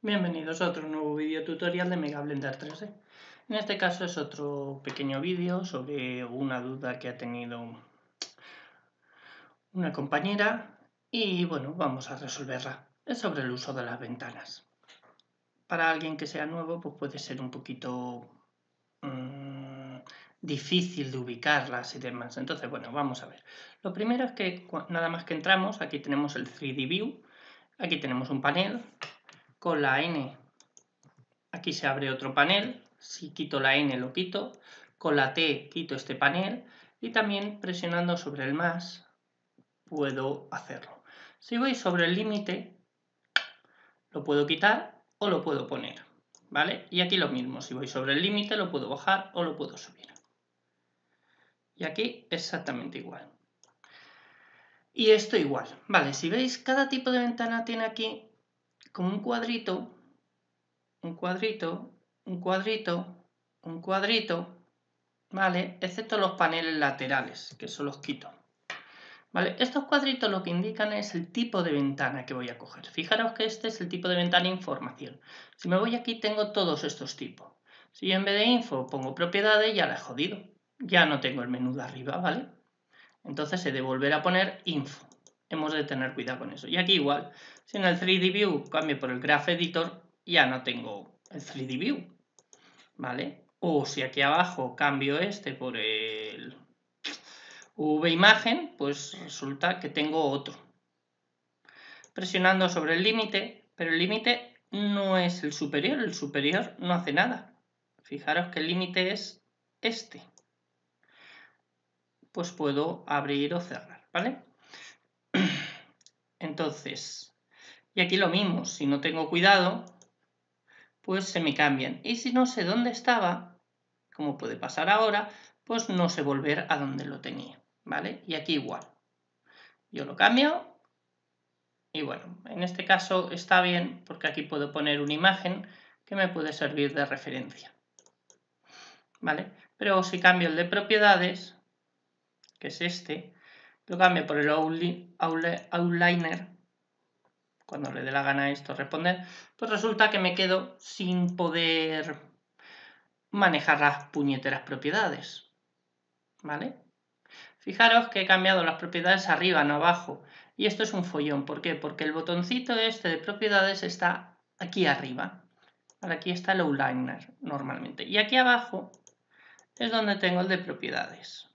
Bienvenidos a otro nuevo vídeo tutorial de Mega Blender 3D. En este caso es otro pequeño vídeo sobre una duda que ha tenido una compañera y bueno, vamos a resolverla. Es sobre el uso de las ventanas. Para alguien que sea nuevo, pues puede ser un poquito mm, difícil de ubicarlas y demás. Entonces, bueno, vamos a ver. Lo primero es que nada más que entramos, aquí tenemos el 3D View, aquí tenemos un panel con la N. Aquí se abre otro panel, si quito la N lo quito, con la T quito este panel y también presionando sobre el más puedo hacerlo. Si voy sobre el límite lo puedo quitar o lo puedo poner, ¿vale? Y aquí lo mismo, si voy sobre el límite lo puedo bajar o lo puedo subir. Y aquí exactamente igual. Y esto igual. Vale, si veis, cada tipo de ventana tiene aquí un cuadrito, un cuadrito, un cuadrito, un cuadrito, ¿vale? Excepto los paneles laterales, que eso los quito. ¿Vale? Estos cuadritos lo que indican es el tipo de ventana que voy a coger. Fijaros que este es el tipo de ventana información. Si me voy aquí tengo todos estos tipos. Si en vez de info pongo propiedades, ya la he jodido. Ya no tengo el menú de arriba, ¿vale? Entonces he de volver a poner info. Hemos de tener cuidado con eso. Y aquí igual, si en el 3D View cambio por el Graph Editor, ya no tengo el 3D View, ¿vale? O si aquí abajo cambio este por el Imagen, pues resulta que tengo otro. Presionando sobre el límite, pero el límite no es el superior, el superior no hace nada. Fijaros que el límite es este. Pues puedo abrir o cerrar, ¿vale? Entonces, y aquí lo mismo, si no tengo cuidado, pues se me cambian. Y si no sé dónde estaba, como puede pasar ahora, pues no sé volver a donde lo tenía, ¿vale? Y aquí igual. Yo lo cambio y bueno, en este caso está bien porque aquí puedo poner una imagen que me puede servir de referencia, ¿vale? Pero si cambio el de propiedades, que es este, lo cambio por el outliner, cuando le dé la gana a esto responder, pues resulta que me quedo sin poder manejar las puñeteras propiedades. ¿Vale? Fijaros que he cambiado las propiedades arriba, no abajo. Y esto es un follón. ¿Por qué? Porque el botoncito este de propiedades está aquí arriba. aquí está el outliner normalmente. Y aquí abajo es donde tengo el de propiedades.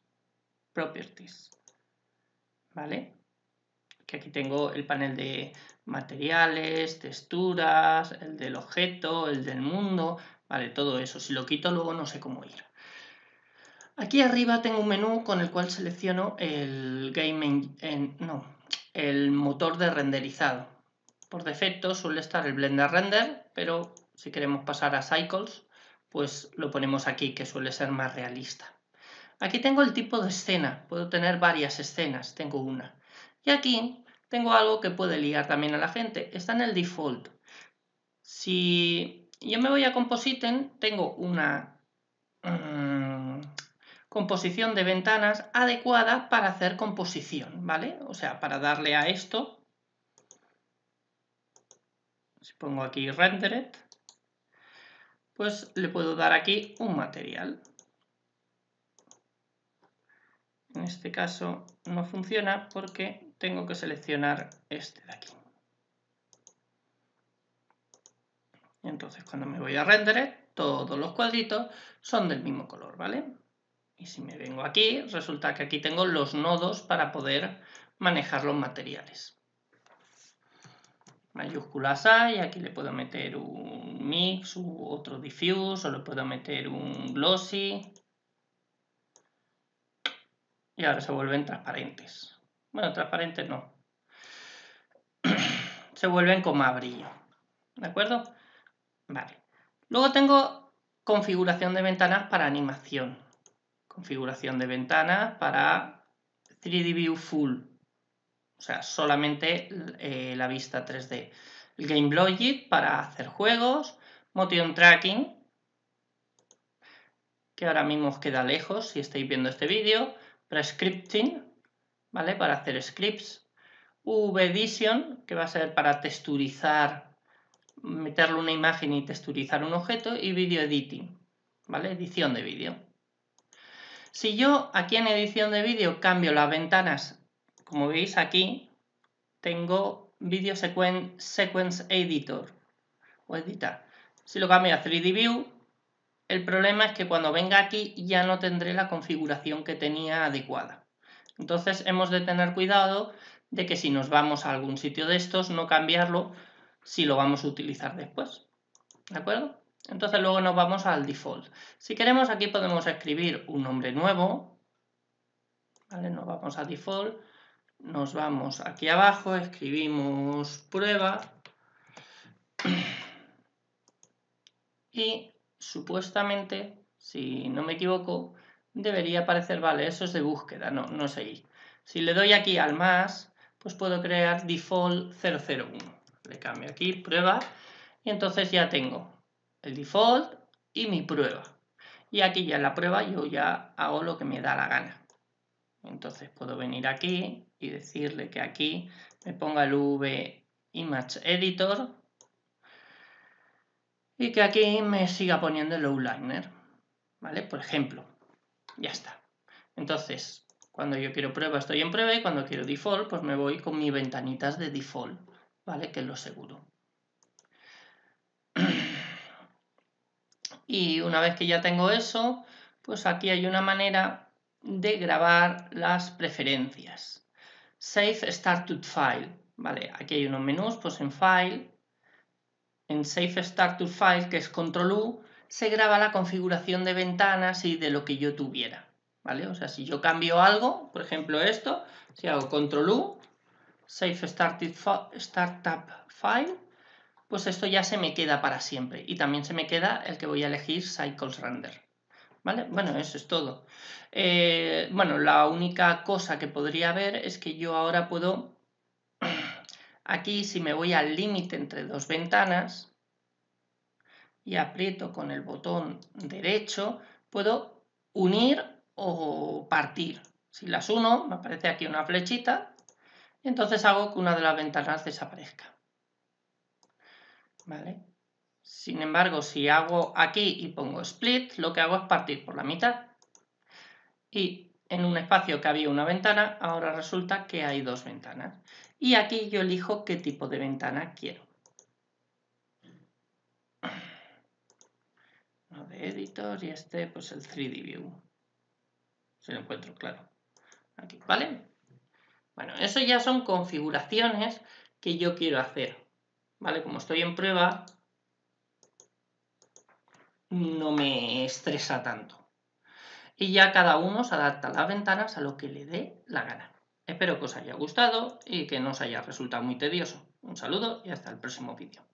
Properties. ¿Vale? aquí tengo el panel de materiales, texturas, el del objeto, el del mundo, vale, todo eso. Si lo quito luego no sé cómo ir. Aquí arriba tengo un menú con el cual selecciono el, game no, el motor de renderizado. Por defecto suele estar el Blender Render, pero si queremos pasar a Cycles, pues lo ponemos aquí, que suele ser más realista. Aquí tengo el tipo de escena, puedo tener varias escenas, tengo una. Y aquí tengo algo que puede ligar también a la gente. Está en el default. Si yo me voy a Compositen, tengo una mm, composición de ventanas adecuada para hacer composición, ¿vale? O sea, para darle a esto. Si pongo aquí Rendered, pues le puedo dar aquí un material. En este caso no funciona porque tengo que seleccionar este de aquí. Entonces cuando me voy a render, todos los cuadritos son del mismo color, ¿vale? Y si me vengo aquí, resulta que aquí tengo los nodos para poder manejar los materiales. Mayúsculas hay, aquí le puedo meter un mix, u otro diffuse, o le puedo meter un glossy. Y ahora se vuelven transparentes bueno, transparente no, se vuelven como a brillo. ¿De acuerdo? Vale. Luego tengo configuración de ventanas para animación. Configuración de ventanas para 3D View Full. O sea, solamente eh, la vista 3D. Game Logic para hacer juegos. Motion Tracking, que ahora mismo os queda lejos si estáis viendo este vídeo. Prescripting, ¿vale? Para hacer scripts. edition que va a ser para texturizar, meterle una imagen y texturizar un objeto. Y Video Editing, ¿vale? Edición de vídeo. Si yo aquí en edición de vídeo cambio las ventanas, como veis aquí, tengo Video Sequence Editor o editar. Si lo cambio a 3D View, el problema es que cuando venga aquí ya no tendré la configuración que tenía adecuada. Entonces hemos de tener cuidado de que si nos vamos a algún sitio de estos, no cambiarlo si lo vamos a utilizar después. ¿De acuerdo? Entonces luego nos vamos al default. Si queremos aquí podemos escribir un nombre nuevo. ¿vale? Nos vamos a default. Nos vamos aquí abajo, escribimos prueba. Y supuestamente, si no me equivoco, debería aparecer, vale, eso es de búsqueda, no, no ahí. Si le doy aquí al más, pues puedo crear default 001. Le cambio aquí, prueba, y entonces ya tengo el default y mi prueba. Y aquí ya en la prueba yo ya hago lo que me da la gana. Entonces puedo venir aquí y decirle que aquí me ponga el V Image Editor y que aquí me siga poniendo el outliner. ¿Vale? Por ejemplo, ya está. Entonces, cuando yo quiero prueba estoy en prueba y cuando quiero default, pues me voy con mis ventanitas de default, ¿vale? Que es lo seguro. Y una vez que ya tengo eso, pues aquí hay una manera de grabar las preferencias. Save Startup File, ¿vale? Aquí hay unos menús, pues en File, en Save Startup File, que es Control U, se graba la configuración de ventanas y de lo que yo tuviera. ¿Vale? O sea, si yo cambio algo, por ejemplo esto, si hago control U, save startup file, pues esto ya se me queda para siempre. Y también se me queda el que voy a elegir cycles render. ¿Vale? Bueno, eso es todo. Eh, bueno, la única cosa que podría ver es que yo ahora puedo, aquí si me voy al límite entre dos ventanas, y aprieto con el botón derecho, puedo unir o partir. Si las uno, me aparece aquí una flechita, entonces hago que una de las ventanas desaparezca. ¿Vale? Sin embargo, si hago aquí y pongo split, lo que hago es partir por la mitad. Y en un espacio que había una ventana, ahora resulta que hay dos ventanas. Y aquí yo elijo qué tipo de ventana quiero. editor y este pues el 3D view. Se lo encuentro claro. Aquí, ¿vale? Bueno, eso ya son configuraciones que yo quiero hacer. ¿Vale? Como estoy en prueba, no me estresa tanto. Y ya cada uno se adapta las ventanas a lo que le dé la gana. Espero que os haya gustado y que no os haya resultado muy tedioso. Un saludo y hasta el próximo vídeo.